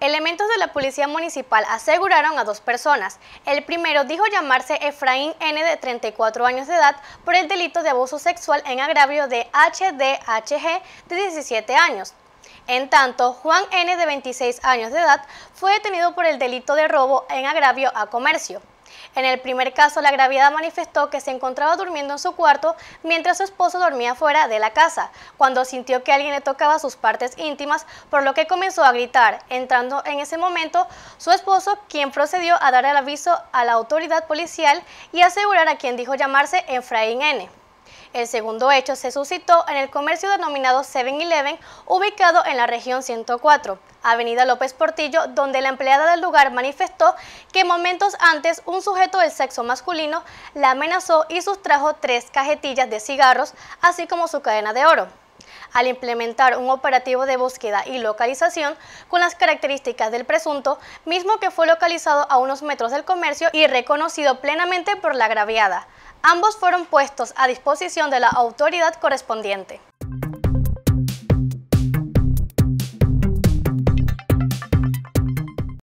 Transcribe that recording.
Elementos de la Policía Municipal aseguraron a dos personas. El primero dijo llamarse Efraín N. de 34 años de edad por el delito de abuso sexual en agravio de HDHG de 17 años. En tanto, Juan N. de 26 años de edad fue detenido por el delito de robo en agravio a comercio. En el primer caso, la gravedad manifestó que se encontraba durmiendo en su cuarto mientras su esposo dormía fuera de la casa, cuando sintió que alguien le tocaba sus partes íntimas, por lo que comenzó a gritar, entrando en ese momento su esposo, quien procedió a dar el aviso a la autoridad policial y asegurar a quien dijo llamarse Efraín N. El segundo hecho se suscitó en el comercio denominado 7-Eleven, ubicado en la región 104, Avenida López Portillo, donde la empleada del lugar manifestó que momentos antes un sujeto del sexo masculino la amenazó y sustrajo tres cajetillas de cigarros, así como su cadena de oro. Al implementar un operativo de búsqueda y localización con las características del presunto, mismo que fue localizado a unos metros del comercio y reconocido plenamente por la agraviada, Ambos fueron puestos a disposición de la autoridad correspondiente.